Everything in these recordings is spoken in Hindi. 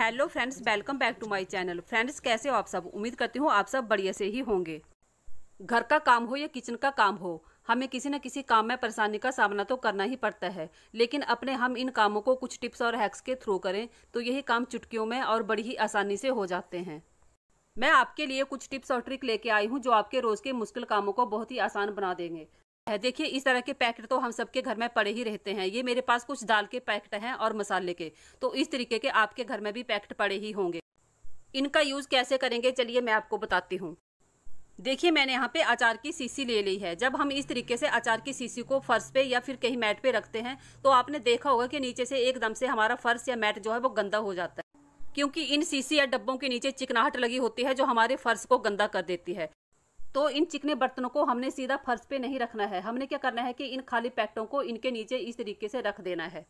hello friends welcome back to my channel friends कैसे हो आप सब उम्मीद करती हूँ आप सब बढ़िया से ही होंगे घर का काम हो या किचन का काम हो हमें किसी न किसी काम में परेशानी का सामना तो करना ही पड़ता है लेकिन अपने हम इन कामों को कुछ टिप्स और हैक्स के थ्रू करें तो यही काम चुटकियों में और बड़ी ही आसानी से हो जाते हैं मैं आपके लिए कुछ टिप्स और ट्रिक लेके आई हूँ जो आपके रोज़ के मुश्किल कामों को बहुत ही आसान बना देंगे है देखिए इस तरह के पैकेट तो हम सबके घर में पड़े ही रहते हैं ये मेरे पास कुछ दाल के पैकेट हैं और मसाले के तो इस तरीके के आपके घर में भी पैकेट पड़े ही होंगे इनका यूज़ कैसे करेंगे चलिए मैं आपको बताती हूँ देखिए मैंने यहाँ पे अचार की सीसी ले ली है जब हम इस तरीके से अचार की सीसी को फर्श पे या फिर कहीं मैट पे रखते हैं तो आपने देखा होगा कि नीचे से एकदम से हमारा फर्श या मैट जो है वो गंदा हो जाता है क्योंकि इन सीसी या डब्बों के नीचे चिकनाहट लगी होती है जो हमारे फर्श को गंदा कर देती है तो इन चिकने बर्तनों को हमने सीधा फर्श पे नहीं रखना है हमने क्या करना है कि इन खाली पैकेटों को इनके नीचे इस तरीके से रख देना है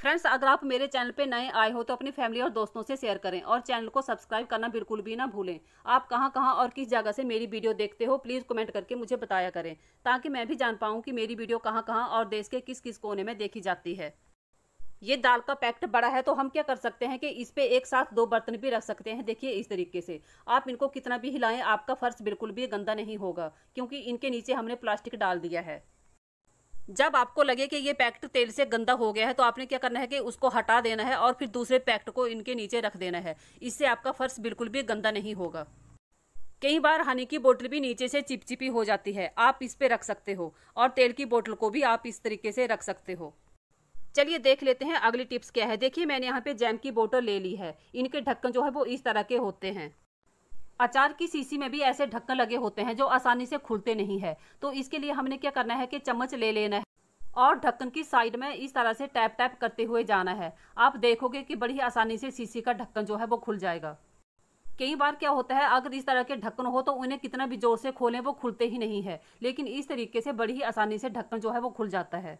फ्रेंड्स अगर आप मेरे चैनल पे नए आए हो तो अपनी फैमिली और दोस्तों से शेयर करें और चैनल को सब्सक्राइब करना बिल्कुल भी ना भूलें आप कहाँ कहाँ और किस जगह से मेरी वीडियो देखते हो प्लीज़ कमेंट करके मुझे बताया करें ताकि मैं भी जान पाऊँ कि मेरी वीडियो कहाँ कहाँ और देश के किस किस कोने में देखी जाती है ये दाल का पैक्ट बड़ा है तो हम क्या कर सकते हैं कि इस पे एक साथ दो बर्तन भी रख सकते हैं देखिए इस तरीके से आप इनको कितना भी हिलाएं आपका फर्श बिल्कुल भी गंदा नहीं होगा क्योंकि इनके नीचे हमने प्लास्टिक डाल दिया है जब आपको लगे कि ये पैक्ट तेल से गंदा हो गया है तो आपने क्या करना है कि उसको हटा देना है और फिर दूसरे पैक्ट को इनके नीचे रख देना है इससे आपका फर्श बिल्कुल भी गंदा नहीं होगा कई बार हनी की बोतल भी नीचे से चिपचिपी हो जाती है आप इस पे रख सकते हो और तेल की बोतल को भी आप इस तरीके से रख सकते हो चलिए देख लेते हैं अगली टिप्स क्या है देखिए मैंने यहाँ पे जैम की बोतल ले ली है इनके ढक्कन जो है वो इस तरह के होते हैं अचार की सीसी में भी ऐसे ढक्कन लगे होते हैं जो आसानी से खुलते नहीं है तो इसके लिए हमने क्या करना है कि चम्मच ले लेना है और ढक्कन की साइड में इस तरह से टैप टैप करते हुए जाना है आप देखोगे कि बड़ी आसानी से सीसी का ढक्कन जो है वो खुल जाएगा कई बार क्या होता है अगर इस तरह के ढक्कन हो तो उन्हें कितना भी जोर से खोलें वो खुलते ही नहीं है लेकिन इस तरीके से बड़ी ही आसानी से ढक्कन जो है वो खुल जाता है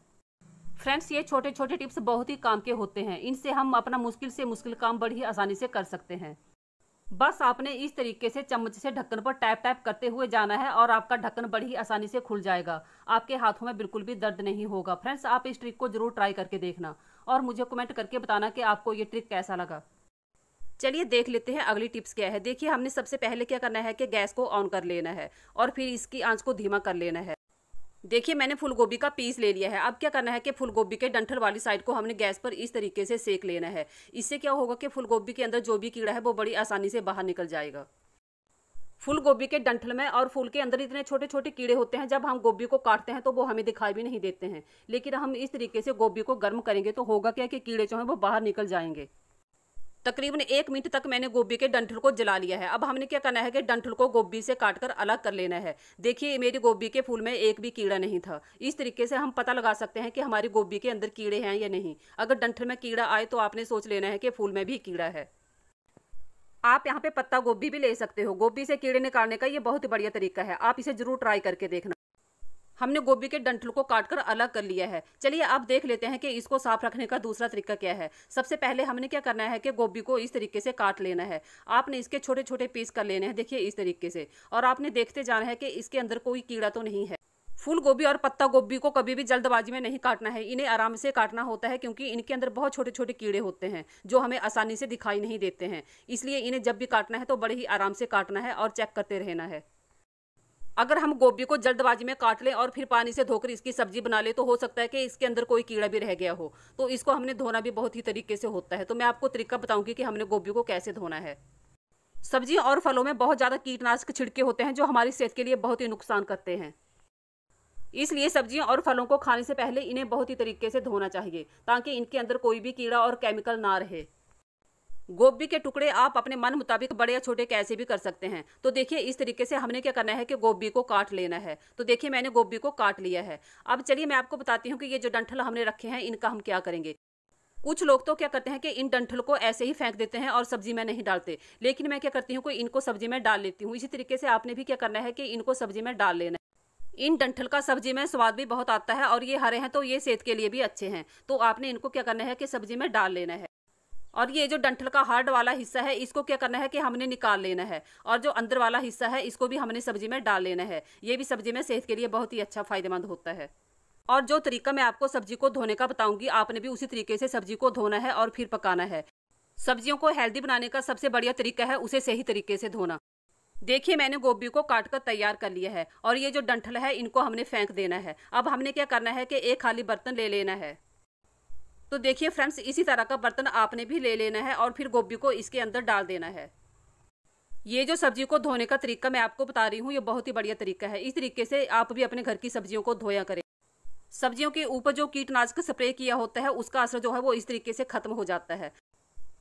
फ्रेंड्स ये छोटे छोटे टिप्स बहुत ही काम के होते हैं इनसे हम अपना मुश्किल से मुश्किल काम बड़ी आसानी से कर सकते हैं बस आपने इस तरीके से चम्मच से ढक्कन पर टैप टैप करते हुए जाना है और आपका ढक्कन बड़ी ही आसानी से खुल जाएगा आपके हाथों में बिल्कुल भी दर्द नहीं होगा फ्रेंड्स आप इस ट्रिक को जरूर ट्राई करके देखना और मुझे कमेंट करके बताना कि आपको ये ट्रिक कैसा लगा चलिए देख लेते हैं अगली टिप्स क्या है देखिए हमने सबसे पहले क्या करना है कि गैस को ऑन कर लेना है और फिर इसकी आँच को धीमा कर लेना है देखिए मैंने फूल गोभी का पीस ले लिया है अब क्या करना है कि फूल गोभी के डंठल वाली साइड को हमने गैस पर इस तरीके से सेक लेना है इससे क्या होगा कि फूल गोभी के अंदर जो भी कीड़ा है वो बड़ी आसानी से बाहर निकल जाएगा फूल गोभी के डंठल में और फूल के अंदर इतने छोटे छोटे कीड़े होते हैं जब हम गोभी को काटते हैं तो वो हमें दिखाई भी नहीं देते हैं लेकिन हम इस तरीके से गोभी को गर्म करेंगे तो होगा क्या कि कीड़े जो हैं वो बाहर निकल जाएंगे तकरीबन एक मिनट तक मैंने गोभी के डंठल को जला लिया है अब हमने क्या करना है कि डंठल को गोभी से काट कर अलग कर लेना है देखिए मेरी गोभी के फूल में एक भी कीड़ा नहीं था इस तरीके से हम पता लगा सकते हैं कि हमारी गोभी के अंदर कीड़े हैं या नहीं अगर डंठल में कीड़ा आए तो आपने सोच लेना है कि फूल में भी कीड़ा है आप यहाँ पे पत्ता गोभी भी ले सकते हो गोभी से कीड़े निकालने का ये बहुत बढ़िया तरीका है आप इसे जरूर ट्राई करके देखना हमने गोभी के डंठल को काटकर अलग कर लिया है चलिए आप देख लेते हैं कि इसको साफ रखने का दूसरा तरीका क्या है सबसे पहले हमने क्या करना है कि गोभी को इस तरीके से काट लेना है आपने इसके छोटे छोटे पीस कर लेने हैं देखिए इस तरीके से और आपने देखते जाना है कि इसके अंदर कोई कीड़ा तो नहीं है फूल गोभी और पत्ता गोभी को कभी भी जल्दबाजी में नहीं काटना है इन्हें आराम से काटना होता है क्योंकि इनके अंदर बहुत छोटे छोटे कीड़े होते हैं जो हमें आसानी से दिखाई नहीं देते हैं इसलिए इन्हें जब भी काटना है तो बड़े ही आराम से काटना है और चेक करते रहना है अगर हम गोभी को जल्दबाजी में काट लें और फिर पानी से धोकर इसकी सब्जी बना लें तो हो सकता है कि इसके अंदर कोई कीड़ा भी रह गया हो तो इसको हमने धोना भी बहुत ही तरीके से होता है तो मैं आपको तरीका बताऊंगी कि हमने गोभी को कैसे धोना है सब्जी और फलों में बहुत ज़्यादा कीटनाशक छिड़के होते हैं जो हमारी सेहत के लिए बहुत ही नुकसान करते हैं इसलिए सब्जियों और फलों को खाने से पहले इन्हें बहुत ही तरीके से धोना चाहिए ताकि इनके अंदर कोई भी कीड़ा और केमिकल ना रहे गोभी के टुकड़े आप अपने मन मुताबिक बड़े या छोटे कैसे भी कर सकते हैं तो देखिए इस तरीके से हमने क्या करना है कि गोभी को काट लेना है तो देखिए मैंने गोभी को काट लिया है अब चलिए मैं आपको बताती हूँ कि ये जो डंठल हमने रखे हैं इनका हम क्या करेंगे कुछ लोग तो क्या करते हैं कि इन डंठल को ऐसे ही फेंक देते हैं और सब्जी में नहीं डालते लेकिन मैं क्या करती हूँ कि इनको सब्जी में डाल लेती हूँ इसी तरीके से आपने भी क्या करना है कि इनको सब्जी में डाल लेना है इन डंठल का सब्जी में स्वाद भी बहुत आता है और ये हरे हैं तो ये सेहत के लिए भी अच्छे हैं तो आपने इनको क्या करना है कि सब्जी में डाल लेना है और ये जो डंठल का हार्ड वाला हिस्सा है इसको क्या करना है कि हमने निकाल लेना है और जो अंदर वाला हिस्सा है इसको भी हमने सब्जी में डाल लेना है ये भी सब्जी में सेहत के लिए बहुत ही अच्छा फायदेमंद होता है और जो तरीका मैं आपको सब्जी को धोने का बताऊंगी आपने भी उसी तरीके से सब्जी को धोना है और फिर पकाना है सब्जियों को हेल्दी बनाने का सबसे बढ़िया तरीका है उसे सही तरीके से धोना देखिए मैंने गोभी को काट कर तैयार कर लिया है और ये जो डंठल है इनको हमने फेंक देना है अब हमने क्या करना है कि एक खाली बर्तन ले लेना है तो देखिए फ्रेंड्स इसी तरह का बर्तन आपने भी ले लेना है और फिर गोभी को इसके अंदर डाल देना है ये जो सब्जी को धोने का तरीका मैं आपको बता रही हूँ ये बहुत ही बढ़िया तरीका है इस तरीके से आप भी अपने घर की सब्जियों को धोया करें सब्जियों के ऊपर जो कीटनाशक स्प्रे किया होता है उसका असर जो है वो इस तरीके से खत्म हो जाता है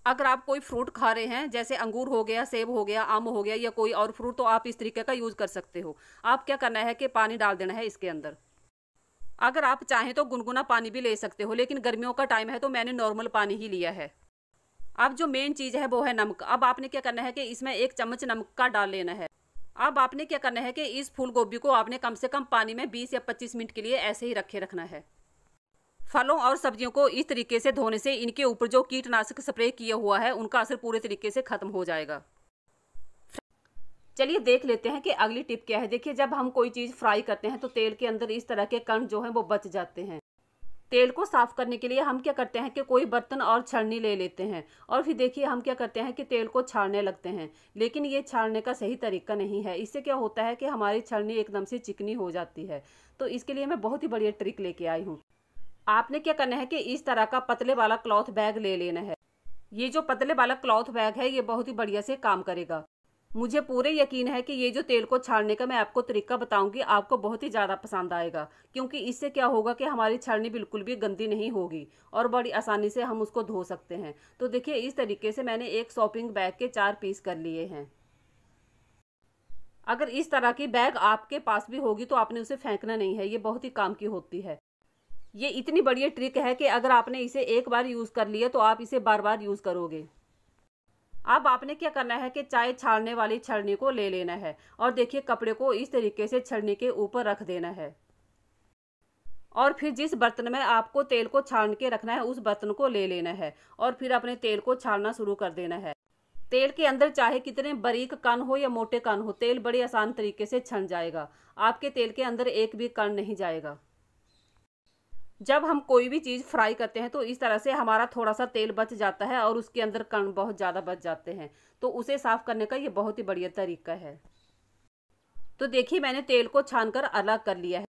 अगर आप कोई फ्रूट खा रहे हैं जैसे अंगूर हो गया सेब हो गया आम हो गया या कोई और फ्रूट तो आप इस तरीके का यूज़ कर सकते हो आप क्या करना है कि पानी डाल देना है इसके अंदर अगर आप चाहें तो गुनगुना पानी भी ले सकते हो लेकिन गर्मियों का टाइम है तो मैंने नॉर्मल पानी ही लिया है अब जो मेन चीज़ है वो है नमक अब आपने क्या करना है कि इसमें एक चम्मच नमक का डाल लेना है अब आपने क्या करना है कि इस फूल गोभी को आपने कम से कम पानी में बीस या पच्चीस मिनट के लिए ऐसे ही रखे रखना है फलों और सब्जियों को इस तरीके से धोने से इनके ऊपर जो कीटनाशक स्प्रे किया हुआ है उनका असर पूरे तरीके से खत्म हो जाएगा चलिए देख लेते हैं कि अगली टिप क्या है देखिए जब हम कोई चीज़ फ्राई करते हैं तो तेल के अंदर इस तरह के कण जो हैं वो बच जाते हैं तेल को साफ करने के लिए हम क्या करते हैं कि कोई बर्तन और छलनी ले लेते हैं और फिर देखिए हम क्या करते हैं कि तेल को छाड़ने लगते हैं लेकिन ये छाड़ने का सही तरीका नहीं है इससे क्या होता है कि हमारी छलनी एकदम से चिकनी हो जाती है तो इसके लिए मैं बहुत ही बढ़िया ट्रिक लेके आई हूँ आपने क्या करना है कि इस तरह का पतले वाला क्लॉथ बैग ले लेना है ये जो पतले वाला क्लॉथ बैग है ये बहुत ही बढ़िया से काम करेगा मुझे पूरे यकीन है कि ये जो तेल को छाड़ने का मैं आपको तरीका बताऊंगी आपको बहुत ही ज़्यादा पसंद आएगा क्योंकि इससे क्या होगा कि हमारी छाड़नी बिल्कुल भी गंदी नहीं होगी और बड़ी आसानी से हम उसको धो सकते हैं तो देखिए इस तरीके से मैंने एक शॉपिंग बैग के चार पीस कर लिए हैं अगर इस तरह की बैग आपके पास भी होगी तो आपने उसे फेंकना नहीं है ये बहुत ही काम की होती है ये इतनी बढ़िया ट्रिक है कि अगर आपने इसे एक बार यूज़ कर लिया तो आप इसे बार बार यूज़ करोगे अब आपने क्या करना है कि चाय छालने वाली छलनी को ले लेना है और देखिए कपड़े को इस तरीके से छलनी के ऊपर रख देना है और फिर जिस बर्तन में आपको तेल को छान के रखना है उस बर्तन को ले लेना है और फिर अपने तेल को छानना शुरू कर देना है तेल के अंदर चाहे कितने बारीक कण हो या मोटे कण हो तेल बड़े आसान तरीके से छन जाएगा आपके तेल के अंदर एक भी कण नहीं जाएगा जब हम कोई भी चीज़ फ्राई करते हैं तो इस तरह से हमारा थोड़ा सा तेल बच जाता है और उसके अंदर कण बहुत ज़्यादा बच जाते हैं तो उसे साफ़ करने का ये बहुत ही बढ़िया तरीका है तो देखिए मैंने तेल को छान कर अलग कर लिया है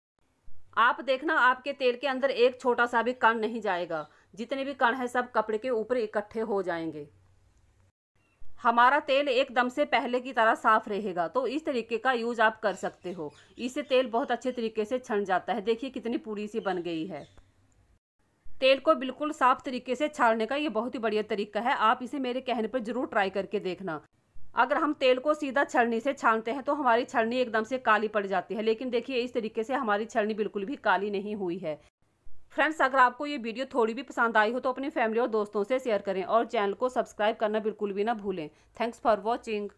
आप देखना आपके तेल के अंदर एक छोटा सा भी कण नहीं जाएगा जितने भी कण हैं सब कपड़े के ऊपर इकट्ठे हो जाएंगे हमारा तेल एकदम से पहले की तरह साफ रहेगा तो इस तरीके का यूज आप कर सकते हो इससे तेल बहुत अच्छे तरीके से छन जाता है देखिए कितनी पूरी सी बन गई है तेल को बिल्कुल साफ तरीके से छाड़ने का ये बहुत ही बढ़िया तरीका है आप इसे मेरे कहने पर जरूर ट्राई करके देखना अगर हम तेल को सीधा छलनी से छानते हैं तो हमारी छलनी एकदम से काली पड़ जाती है लेकिन देखिए इस तरीके से हमारी छलनी बिल्कुल भी काली नहीं हुई है फ्रेंड्स अगर आपको ये वीडियो थोड़ी भी पसंद आई हो तो अपनी फैमिली और दोस्तों से शेयर करें और चैनल को सब्सक्राइब करना बिल्कुल भी ना भूलें थैंक्स फॉर वॉचिंग